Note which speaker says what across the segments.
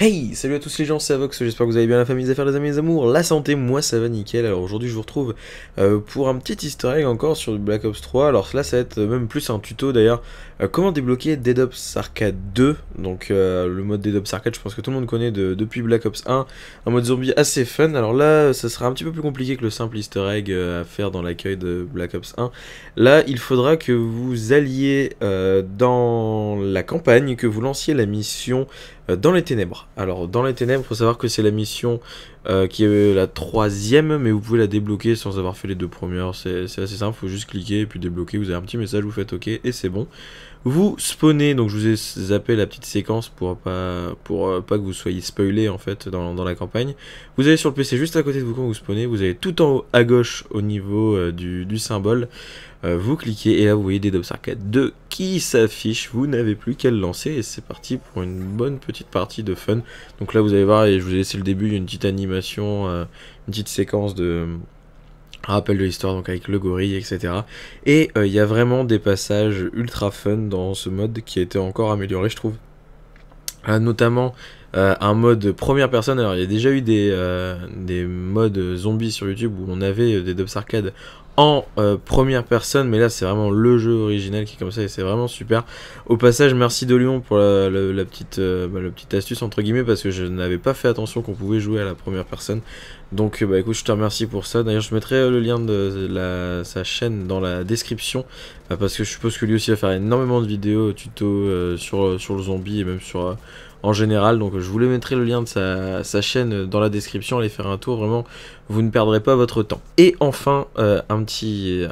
Speaker 1: Hey Salut à tous les gens, c'est Avox, j'espère que vous allez bien la famille, des affaires, les amis, les amours, la santé, moi ça va nickel. Alors aujourd'hui je vous retrouve euh, pour un petit easter egg encore sur Black Ops 3. Alors là ça va être euh, même plus un tuto d'ailleurs, euh, comment débloquer Dead Ops Arcade 2. Donc le mode Dead Ops Arcade je pense que tout le monde connaît depuis Black Ops 1, un mode zombie assez fun. Alors là ça sera un petit peu plus compliqué que le simple easter egg à faire dans l'accueil de Black Ops 1. Là il faudra que vous alliez dans la campagne, que vous lanciez la mission dans les ténèbres. Alors, dans les ténèbres, faut savoir que c'est la mission euh, qui est euh, la troisième, mais vous pouvez la débloquer sans avoir fait les deux premières. C'est assez simple, il faut juste cliquer et puis débloquer. Vous avez un petit message, vous faites OK et c'est bon. Vous spawnez, donc je vous ai zappé la petite séquence pour pas, pour euh, pas que vous soyez spoilé en fait dans, la campagne. Vous avez sur le PC juste à côté de vous quand vous spawnez, vous avez tout en haut à gauche au niveau du, symbole. vous cliquez et là vous voyez des Ops Arcade 2 s'affiche. Vous n'avez plus qu'à le lancer et c'est parti pour une bonne petite partie de fun. Donc là, vous allez voir, et je vous ai laissé le début, il y a une petite animation, euh, une petite séquence de rappel de l'histoire, donc avec le gorille, etc. Et euh, il ya y a vraiment des passages ultra fun dans ce mode qui a été encore amélioré, je trouve. Euh, notamment un mode première personne. Alors, il y a déjà eu des, des modes zombies sur YouTube où on avait des dubs arcade en euh, première personne, mais là c'est vraiment le jeu original qui est comme ça et c'est vraiment super. Au passage, merci de Lyon pour la, petite, euh, bah, la petite astuce entre guillemets parce que je n'avais pas fait attention qu'on pouvait jouer à la première personne. Donc euh, bah écoute, je te remercie pour ça. D'ailleurs, je mettrai le lien de la, sa chaîne dans la description bah, parce que je suppose que lui aussi va faire énormément de vidéos, tuto sur, sur le zombie et même sur en général. Donc je voulais mettre le lien de sa, sa chaîne dans la description. Allez faire un tour, vraiment, vous ne perdrez pas votre temps. Et enfin, un petit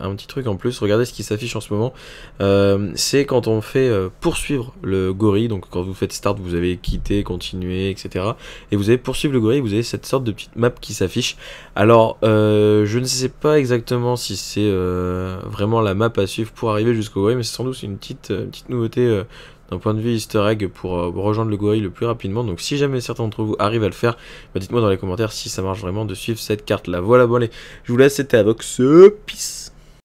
Speaker 1: un petit truc en plus. Regardez ce qui s'affiche en ce moment. Euh, c'est quand on fait euh, poursuivre le gorille. Donc quand vous faites start, vous avez quitté, continuer, etc. Et vous avez poursuivre le gorille. Vous avez cette sorte de petite map qui s'affiche. Alors euh, je ne sais pas exactement si c'est vraiment la map à suivre pour arriver jusqu'au gorille, mais c'est sans doute une petite, petite nouveauté d'un point de vue easter egg pour euh, rejoindre le gorille le plus rapidement. Donc si jamais certains d'entre vous arrivent à le faire, bah, dites-moi dans les commentaires si ça marche vraiment de suivre cette carte là. Voilà, bon allez, je vous laisse, c'était Avox, peace